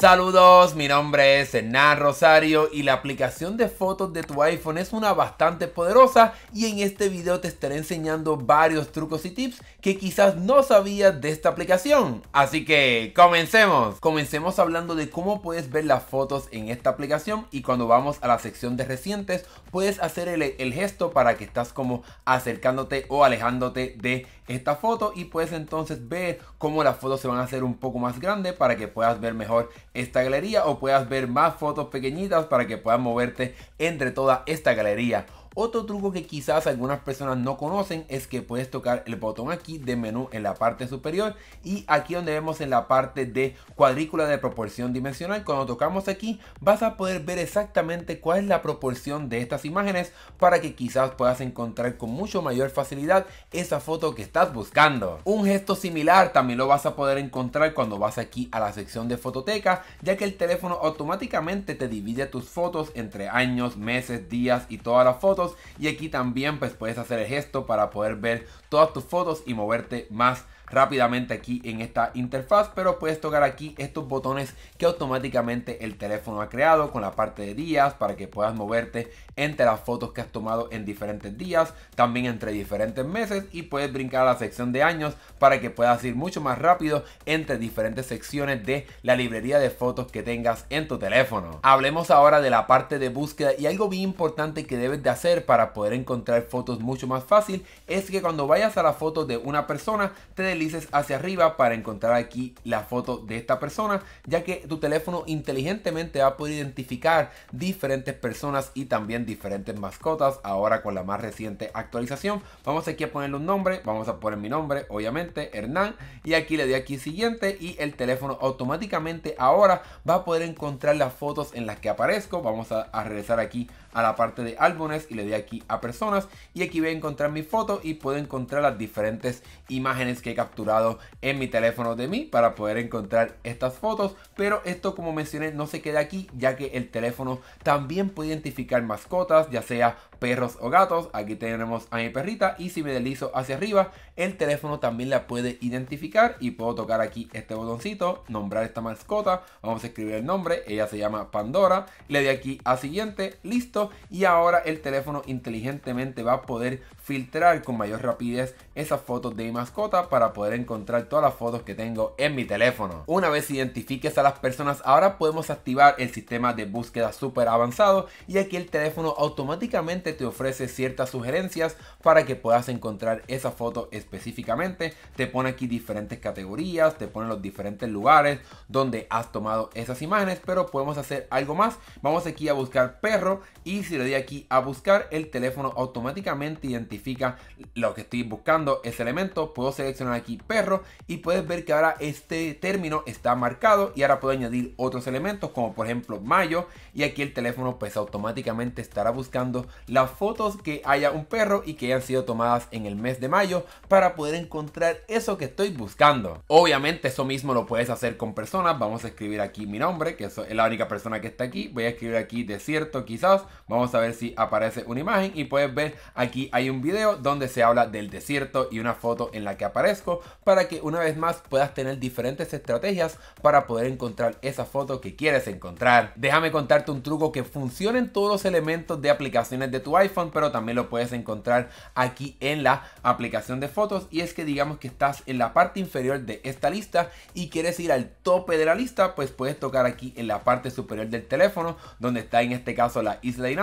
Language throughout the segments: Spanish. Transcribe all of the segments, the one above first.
Saludos, mi nombre es Hernán Rosario y la aplicación de fotos de tu iPhone es una bastante poderosa y en este video te estaré enseñando varios trucos y tips que quizás no sabías de esta aplicación. Así que comencemos. Comencemos hablando de cómo puedes ver las fotos en esta aplicación y cuando vamos a la sección de recientes puedes hacer el, el gesto para que estás como acercándote o alejándote de esta foto y puedes entonces ver cómo las fotos se van a hacer un poco más grandes para que puedas ver mejor esta galería o puedas ver más fotos pequeñitas para que puedas moverte entre toda esta galería. Otro truco que quizás algunas personas no conocen es que puedes tocar el botón aquí de menú en la parte superior y aquí donde vemos en la parte de cuadrícula de proporción dimensional, cuando tocamos aquí vas a poder ver exactamente cuál es la proporción de estas imágenes para que quizás puedas encontrar con mucho mayor facilidad esa foto que estás buscando. Un gesto similar también lo vas a poder encontrar cuando vas aquí a la sección de fototeca, ya que el teléfono automáticamente te divide tus fotos entre años, meses, días y todas las fotos y aquí también pues puedes hacer el gesto para poder ver todas tus fotos y moverte más rápidamente aquí en esta interfaz, pero puedes tocar aquí estos botones que automáticamente el teléfono ha creado con la parte de días para que puedas moverte entre las fotos que has tomado en diferentes días, también entre diferentes meses y puedes brincar a la sección de años para que puedas ir mucho más rápido entre diferentes secciones de la librería de fotos que tengas en tu teléfono. Hablemos ahora de la parte de búsqueda y algo bien importante que debes de hacer para poder encontrar fotos mucho más fácil es que cuando vayas a la foto de una persona te dices hacia arriba para encontrar aquí la foto de esta persona, ya que tu teléfono inteligentemente va a poder identificar diferentes personas y también diferentes mascotas. Ahora con la más reciente actualización, vamos aquí a ponerle un nombre, vamos a poner mi nombre, obviamente, Hernán, y aquí le doy aquí siguiente y el teléfono automáticamente ahora va a poder encontrar las fotos en las que aparezco. Vamos a, a regresar aquí a la parte de álbumes y le doy aquí a personas y aquí voy a encontrar mi foto y puedo encontrar las diferentes imágenes que he capturado en mi teléfono de mí para poder encontrar estas fotos pero esto como mencioné no se queda aquí ya que el teléfono también puede identificar mascotas ya sea perros o gatos aquí tenemos a mi perrita y si me deslizo hacia arriba el teléfono también la puede identificar y puedo tocar aquí este botoncito nombrar esta mascota vamos a escribir el nombre ella se llama Pandora le doy aquí a siguiente listo y ahora el teléfono inteligentemente va a poder filtrar con mayor rapidez esas fotos de mi mascota para poder encontrar todas las fotos que tengo en mi teléfono. Una vez identifiques a las personas, ahora podemos activar el sistema de búsqueda súper avanzado y aquí el teléfono automáticamente te ofrece ciertas sugerencias para que puedas encontrar esa foto específicamente. Te pone aquí diferentes categorías, te pone los diferentes lugares donde has tomado esas imágenes, pero podemos hacer algo más. Vamos aquí a buscar perro y si le doy aquí a buscar, el teléfono automáticamente identifica lo que estoy buscando, ese elemento. Puedo seleccionar aquí perro y puedes ver que ahora este término está marcado y ahora puedo añadir otros elementos como por ejemplo mayo y aquí el teléfono pues automáticamente estará buscando las fotos que haya un perro y que hayan sido tomadas en el mes de mayo para poder encontrar eso que estoy buscando. Obviamente eso mismo lo puedes hacer con personas. Vamos a escribir aquí mi nombre, que es la única persona que está aquí. Voy a escribir aquí desierto quizás Vamos a ver si aparece una imagen y puedes ver aquí hay un video donde se habla del desierto y una foto en la que aparezco para que una vez más puedas tener diferentes estrategias para poder encontrar esa foto que quieres encontrar. Déjame contarte un truco que funciona en todos los elementos de aplicaciones de tu iPhone, pero también lo puedes encontrar aquí en la aplicación de fotos y es que digamos que estás en la parte inferior de esta lista y quieres ir al tope de la lista, pues puedes tocar aquí en la parte superior del teléfono donde está en este caso la isla de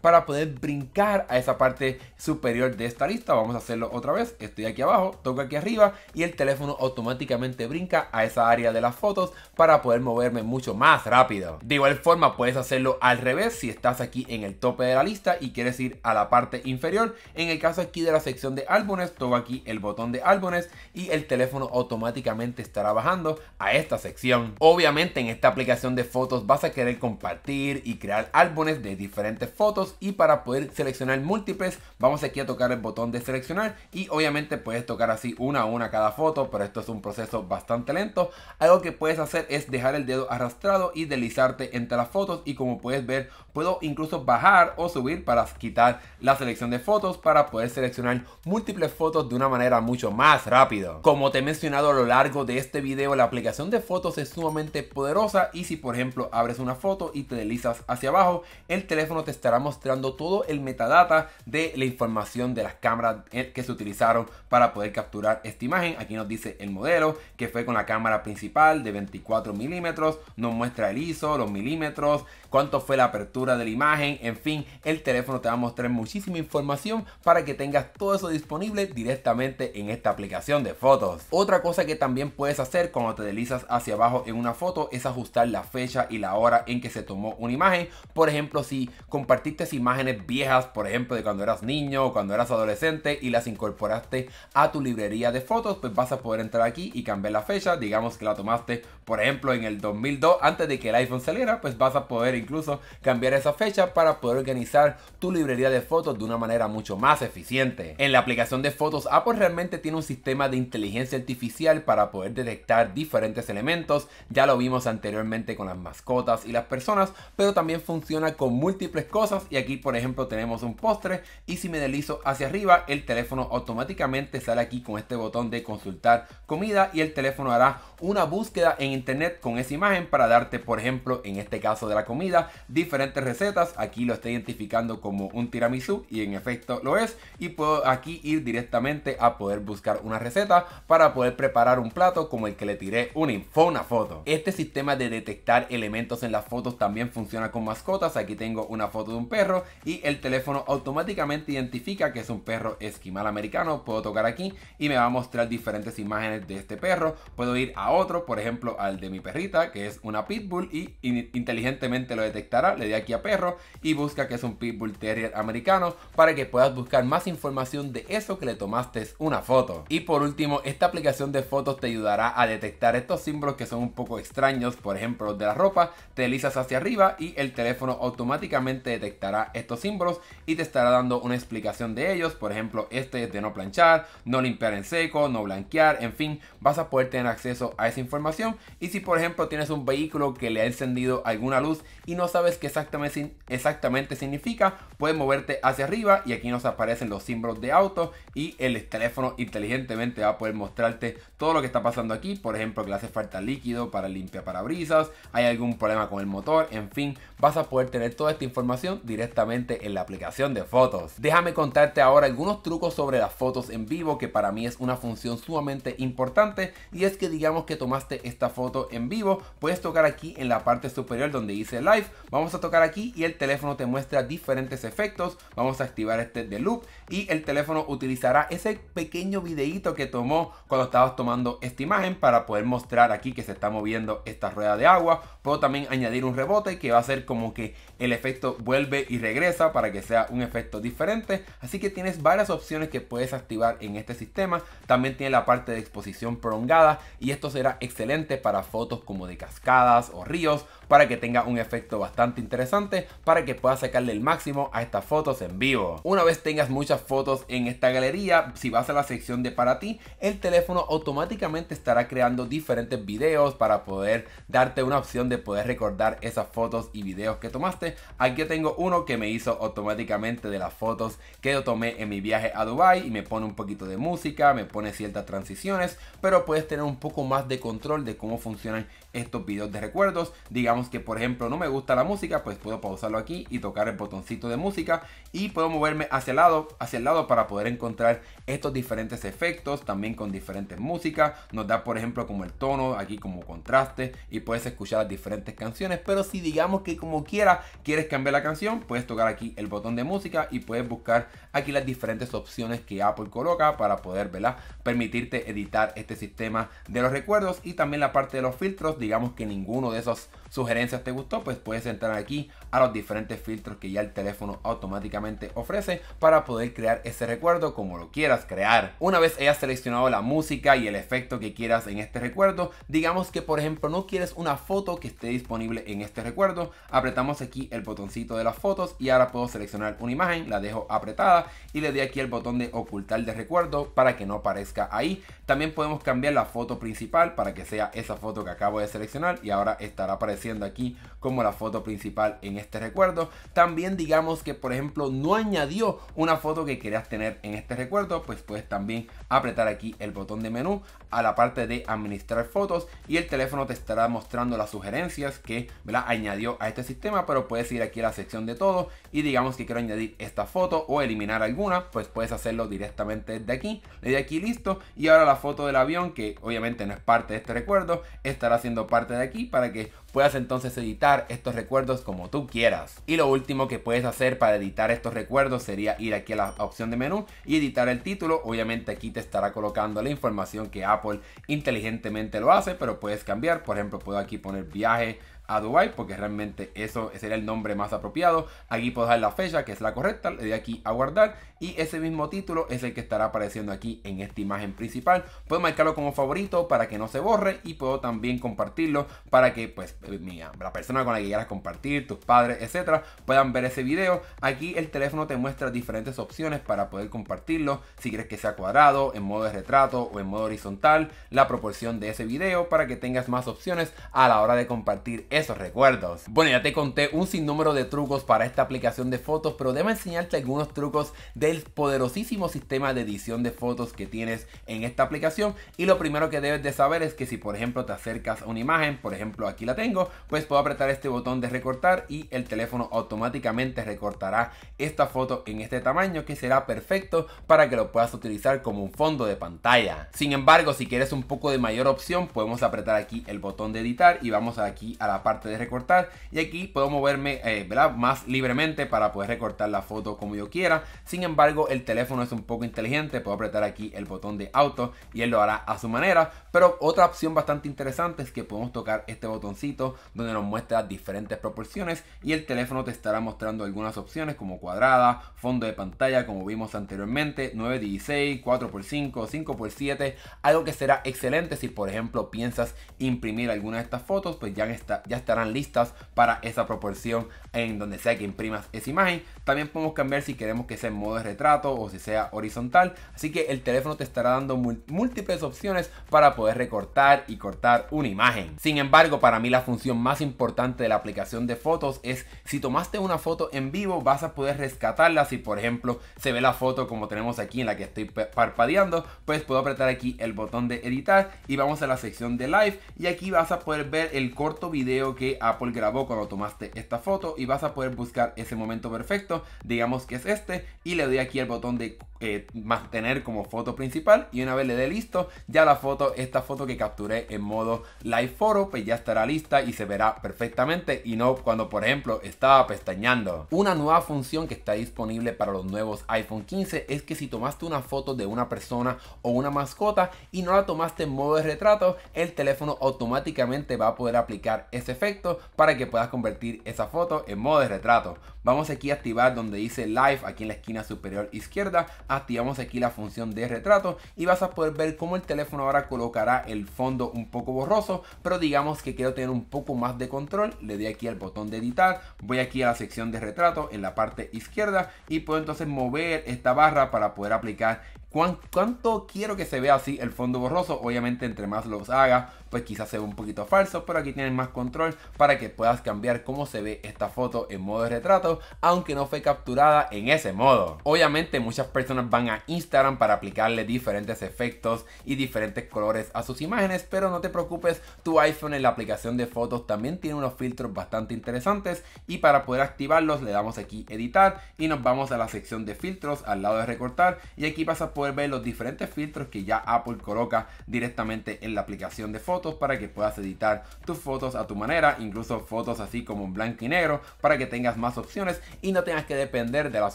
para poder brincar a esa parte superior de esta lista. Vamos a hacerlo otra vez. Estoy aquí abajo, toco aquí arriba y el teléfono automáticamente brinca a esa área de las fotos para poder moverme mucho más rápido. De igual forma puedes hacerlo al revés si estás aquí en el tope de la lista y quieres ir a la parte inferior. En el caso aquí de la sección de álbumes, toco aquí el botón de álbumes y el teléfono automáticamente estará bajando a esta sección. Obviamente en esta aplicación de fotos vas a querer compartir y crear álbumes de diferentes fotos y para poder seleccionar múltiples vamos aquí a tocar el botón de seleccionar y obviamente puedes tocar así una a una cada foto pero esto es un proceso bastante lento algo que puedes hacer es dejar el dedo arrastrado y deslizarte entre las fotos y como puedes ver Puedo incluso bajar o subir para quitar la selección de fotos para poder seleccionar múltiples fotos de una manera mucho más rápido. Como te he mencionado a lo largo de este video, la aplicación de fotos es sumamente poderosa y si por ejemplo abres una foto y te deslizas hacia abajo, el teléfono te estará mostrando todo el metadata de la información de las cámaras eh, que se utilizaron para poder capturar esta imagen. Aquí nos dice el modelo que fue con la cámara principal de 24 milímetros, nos muestra el ISO, los milímetros, cuánto fue la apertura de la imagen, en fin, el teléfono te va a mostrar muchísima información para que tengas todo eso disponible directamente en esta aplicación de fotos. Otra cosa que también puedes hacer cuando te deslizas hacia abajo en una foto es ajustar la fecha y la hora en que se tomó una imagen. Por ejemplo, si compartiste imágenes viejas, por ejemplo, de cuando eras niño o cuando eras adolescente y las incorporaste a tu librería de fotos, pues vas a poder entrar aquí y cambiar la fecha. Digamos que la tomaste por ejemplo, en el 2002, antes de que el iPhone saliera, pues vas a poder incluso cambiar esa fecha para poder organizar tu librería de fotos de una manera mucho más eficiente. En la aplicación de fotos, Apple realmente tiene un sistema de inteligencia artificial para poder detectar diferentes elementos. Ya lo vimos anteriormente con las mascotas y las personas, pero también funciona con múltiples cosas. Y aquí, por ejemplo, tenemos un postre y si me deslizo hacia arriba, el teléfono automáticamente sale aquí con este botón de consultar comida y el teléfono hará una búsqueda en internet con esa imagen para darte, por ejemplo, en este caso de la comida, diferentes recetas. Aquí lo estoy identificando como un tiramisú y en efecto lo es. Y puedo aquí ir directamente a poder buscar una receta para poder preparar un plato como el que le tiré un info una foto. Este sistema de detectar elementos en las fotos también funciona con mascotas. Aquí tengo una foto de un perro y el teléfono automáticamente identifica que es un perro esquimal americano. Puedo tocar aquí y me va a mostrar diferentes imágenes de este perro. Puedo ir a otro, por ejemplo, al de mi perrita, que es una pitbull, y inteligentemente lo detectará. Le di aquí a perro y busca que es un pitbull terrier americano para que puedas buscar más información de eso que le tomaste una foto. Y por último, esta aplicación de fotos te ayudará a detectar estos símbolos que son un poco extraños, por ejemplo los de la ropa, te deslizas hacia arriba y el teléfono automáticamente detectará estos símbolos y te estará dando una explicación de ellos, por ejemplo este es de no planchar, no limpiar en seco, no blanquear, en fin, vas a poder tener acceso a esa información y si por ejemplo tienes un vehículo que le ha encendido alguna luz y no sabes qué exactamente, exactamente significa, puedes moverte hacia arriba y aquí nos aparecen los símbolos de auto y el teléfono inteligentemente va a poder mostrarte todo lo que está pasando aquí. Por ejemplo, que le hace falta líquido para limpiar parabrisas, hay algún problema con el motor, en fin, vas a poder tener toda esta información directamente en la aplicación de fotos. Déjame contarte ahora algunos trucos sobre las fotos en vivo que para mí es una función sumamente importante y es que digamos que tomaste esta foto en vivo, puedes tocar aquí en la parte superior donde dice live. Vamos a tocar aquí y el teléfono te muestra diferentes efectos. Vamos a activar este de loop y el teléfono utilizará ese pequeño videito que tomó cuando estabas tomando esta imagen para poder mostrar aquí que se está moviendo esta rueda de agua Puedo también añadir un rebote que va a ser como que el efecto vuelve y regresa para que sea un efecto diferente. Así que tienes varias opciones que puedes activar en este sistema. También tiene la parte de exposición prolongada y esto será excelente para fotos como de cascadas o ríos para que tenga un efecto bastante interesante para que puedas sacarle el máximo a estas fotos en vivo. Una vez tengas muchas fotos en esta galería, si vas a la sección de para ti, el teléfono automáticamente estará creando diferentes videos para poder darte una opción de poder recordar esas fotos y videos que tomaste. Aquí tengo uno que me hizo automáticamente de las fotos que yo tomé en mi viaje a Dubai y me pone un poquito de música, me pone ciertas transiciones, pero puedes tener un poco más de control de cómo funcionan estos videos de recuerdos. Digamos que por ejemplo no me gusta la música, pues puedo pausarlo aquí y tocar el botoncito de música y puedo moverme hacia el lado, hacia el lado para poder encontrar estos diferentes efectos, también con diferentes músicas. Nos da por ejemplo como el tono, aquí como contraste y puedes escuchar las diferentes canciones. Pero si digamos que como quiera quieres cambiar la canción, puedes tocar aquí el botón de música y puedes buscar aquí las diferentes opciones que Apple coloca para poder ¿verdad? permitirte editar este sistema de los recuerdos y también la parte de los filtros digamos que ninguno de esos sugerencias te gustó, pues puedes entrar aquí a los diferentes filtros que ya el teléfono automáticamente ofrece para poder crear ese recuerdo como lo quieras crear. Una vez hayas seleccionado la música y el efecto que quieras en este recuerdo, digamos que por ejemplo no quieres una foto que esté disponible en este recuerdo, apretamos aquí el botoncito de las fotos y ahora puedo seleccionar una imagen, la dejo apretada y le doy aquí el botón de ocultar de recuerdo para que no aparezca ahí. También podemos cambiar la foto principal para que sea esa foto que acabo de seleccionar y ahora estará apareciendo siendo aquí como la foto principal en este recuerdo. También digamos que por ejemplo no añadió una foto que querías tener en este recuerdo, pues puedes también apretar aquí el botón de menú a la parte de administrar fotos y el teléfono te estará mostrando las sugerencias que la añadió a este sistema, pero puedes ir aquí a la sección de todo y digamos que quiero añadir esta foto o eliminar alguna, pues puedes hacerlo directamente desde aquí, le doy aquí listo y ahora la foto del avión que obviamente no es parte de este recuerdo estará siendo parte de aquí para que puedas entonces editar estos recuerdos como tú quieras. Y lo último que puedes hacer para editar estos recuerdos sería ir aquí a la opción de menú y editar el título. Obviamente aquí te estará colocando la información que Apple inteligentemente lo hace, pero puedes cambiar. Por ejemplo, puedo aquí poner viaje a Dubai, porque realmente eso sería el nombre más apropiado. Aquí puedo dar la fecha, que es la correcta, le doy aquí a guardar y ese mismo título es el que estará apareciendo aquí en esta imagen principal. Puedo marcarlo como favorito para que no se borre y puedo también compartirlo para que pues eh, la persona con la que quieras compartir, tus padres, etcétera, puedan ver ese video. Aquí el teléfono te muestra diferentes opciones para poder compartirlo, si quieres que sea cuadrado, en modo de retrato o en modo horizontal, la proporción de ese video para que tengas más opciones a la hora de compartir esos recuerdos. Bueno, ya te conté un sinnúmero de trucos para esta aplicación de fotos, pero déjame enseñarte algunos trucos del poderosísimo sistema de edición de fotos que tienes en esta aplicación. Y lo primero que debes de saber es que si por ejemplo te acercas a una imagen, por ejemplo aquí la tengo, pues puedo apretar este botón de recortar y el teléfono automáticamente recortará esta foto en este tamaño que será perfecto para que lo puedas utilizar como un fondo de pantalla. Sin embargo, si quieres un poco de mayor opción, podemos apretar aquí el botón de editar y vamos aquí a la parte de recortar. Y aquí puedo moverme eh, más libremente para poder recortar la foto como yo quiera. Sin embargo, el teléfono es un poco inteligente. Puedo apretar aquí el botón de auto y él lo hará a su manera. Pero otra opción bastante interesante es que podemos tocar este botoncito donde nos muestra diferentes proporciones y el teléfono te estará mostrando algunas opciones como cuadrada, fondo de pantalla como vimos anteriormente, 916, 4x5, 5x7, algo que será excelente si por ejemplo piensas imprimir alguna de estas fotos, pues ya, está, ya estarán listas para esa proporción en donde sea que imprimas esa imagen. También podemos cambiar si queremos que sea en modo de retrato o si sea horizontal. Así que el teléfono te estará dando múltiples opciones para poder recortar y cortar una imagen. Sin embargo, para mí la función más importante de la aplicación de fotos es si tomaste una foto en vivo vas a poder rescatarla. Si por ejemplo se ve la foto como tenemos aquí en la que estoy parpadeando, pues puedo apretar aquí el botón de editar y vamos a la sección de live y aquí vas a poder ver el corto video que Apple grabó cuando tomaste esta foto y vas a poder buscar ese momento perfecto, digamos que es este, y le doy aquí el botón de eh, mantener como foto principal y una vez le dé listo, ya la foto, esta foto que capturé en modo live photo, pues ya estará lista y se verá perfectamente y no cuando por ejemplo estaba pestañando. Una nueva función que está disponible para los nuevos iPhone 15 es que si tomaste una foto de una persona o una mascota y no la tomaste en modo de retrato, el teléfono automáticamente va a poder aplicar ese efecto para que puedas convertir esa foto en modo de retrato. Vamos aquí a activar donde dice Live aquí en la esquina superior izquierda. Activamos aquí la función de retrato y vas a poder ver cómo el teléfono ahora colocará el fondo un poco borroso, pero digamos que quiero tener un poco más de control. Le doy aquí al botón de editar, voy aquí a la sección de retrato en la parte izquierda y puedo entonces mover esta barra para poder aplicar ¿Cuánto quiero que se vea así el fondo borroso? Obviamente entre más los haga pues quizás se ve un poquito falso, pero aquí tienes más control para que puedas cambiar cómo se ve esta foto en modo de retrato, aunque no fue capturada en ese modo. Obviamente muchas personas van a Instagram para aplicarle diferentes efectos y diferentes colores a sus imágenes, pero no te preocupes, tu iPhone en la aplicación de fotos también tiene unos filtros bastante interesantes y para poder activarlos le damos aquí editar y nos vamos a la sección de filtros al lado de recortar y aquí vas a ver los diferentes filtros que ya Apple coloca directamente en la aplicación de fotos para que puedas editar tus fotos a tu manera, incluso fotos así como en blanco y negro para que tengas más opciones y no tengas que depender de las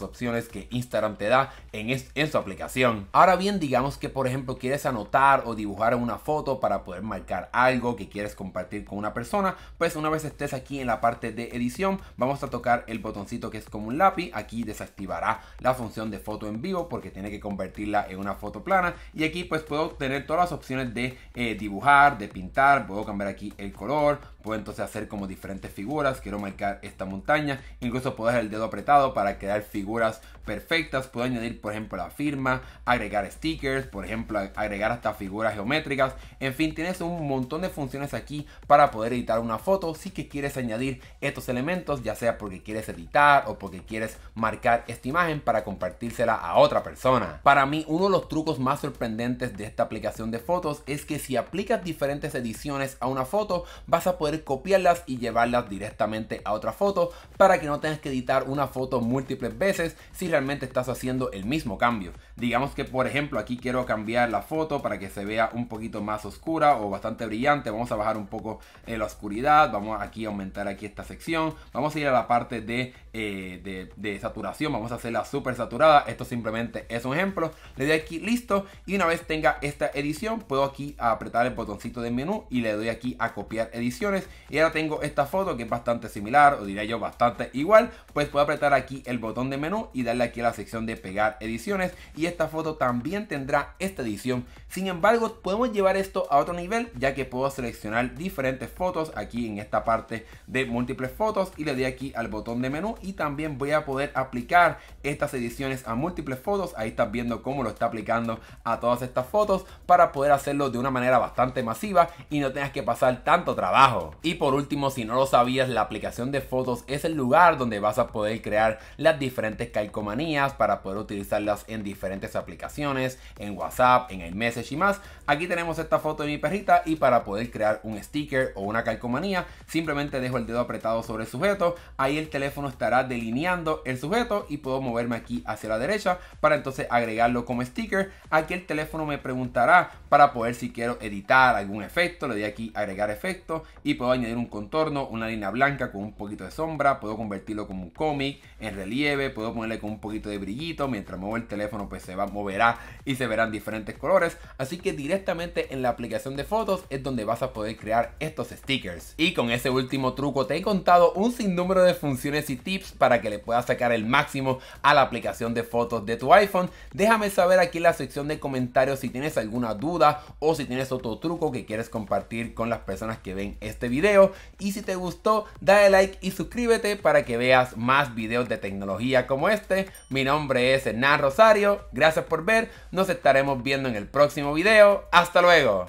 opciones que Instagram te da en, en su aplicación. Ahora bien, digamos que por ejemplo quieres anotar o dibujar una foto para poder marcar algo que quieres compartir con una persona, pues una vez estés aquí en la parte de edición, vamos a tocar el botoncito que es como un lápiz, aquí desactivará la función de foto en vivo porque tiene que convertirla en una foto plana y aquí pues puedo tener todas las opciones de eh, dibujar, de pintar, puedo cambiar aquí el color, entonces hacer como diferentes figuras. Quiero marcar esta montaña. Incluso puedo dejar el dedo apretado para crear figuras perfectas. Puedo añadir, por ejemplo, la firma, agregar stickers, por ejemplo, agregar hasta figuras geométricas. En fin, tienes un montón de funciones aquí para poder editar una foto. Si que quieres añadir estos elementos, ya sea porque quieres editar o porque quieres marcar esta imagen para compartírsela a otra persona. Para mí, uno de los trucos más sorprendentes de esta aplicación de fotos es que si aplicas diferentes ediciones a una foto, vas a poder copiarlas y llevarlas directamente a otra foto para que no tengas que editar una foto múltiples veces si realmente estás haciendo el mismo cambio. Digamos que por ejemplo aquí quiero cambiar la foto para que se vea un poquito más oscura o bastante brillante. Vamos a bajar un poco eh, la oscuridad, vamos aquí a aumentar aquí esta sección. Vamos a ir a la parte de eh, de, saturación, vamos a hacerla súper saturada, esto simplemente es un ejemplo, le doy aquí listo y una vez tenga esta edición puedo aquí apretar el botoncito de menú y le doy aquí a copiar ediciones y ahora tengo esta foto que es bastante similar o diría yo bastante igual, pues puedo apretar aquí el botón de menú y darle aquí a la sección de pegar ediciones y esta foto también tendrá esta edición, sin embargo podemos llevar esto a otro nivel ya que puedo seleccionar diferentes fotos aquí en esta parte de múltiples fotos y le doy aquí al botón de menú y también voy a poder aplicar estas ediciones a múltiples fotos. Ahí estás viendo cómo lo está aplicando a todas estas fotos para poder hacerlo de una manera bastante masiva y no tengas que pasar tanto trabajo. Y por último, si no lo sabías, la aplicación de fotos es el lugar donde vas a poder crear las diferentes calcomanías para poder utilizarlas en diferentes aplicaciones, en WhatsApp, en iMessage y más Aquí tenemos esta foto de mi perrita y para poder crear un sticker o una calcomanía, simplemente dejo el dedo apretado sobre el sujeto, ahí el teléfono estará delineando el sujeto y puedo moverme aquí hacia la derecha para entonces agregarlo como sticker. Aquí el teléfono me preguntará para poder si quiero editar algún efecto, le doy aquí agregar efecto y puedo añadir un contorno, una línea blanca con un poquito de sombra, puedo convertirlo como un cómic, en relieve, puedo ponerle con un poquito de brillito, mientras muevo el teléfono pues se va, moverá y se verán diferentes colores, así que directamente directamente en la aplicación de fotos es donde vas a poder crear estos stickers. Y con ese último truco te he contado un sinnúmero de funciones y tips para que le puedas sacar el máximo a la aplicación de fotos de tu iPhone. Déjame saber aquí en la sección de comentarios si tienes alguna duda o si tienes otro truco que quieres compartir con las personas que ven este video. Y si te gustó, dale like y suscríbete para que veas más videos de tecnología como este. Mi nombre es Hernán Rosario, gracias por ver, nos estaremos viendo en el próximo video. Hasta luego.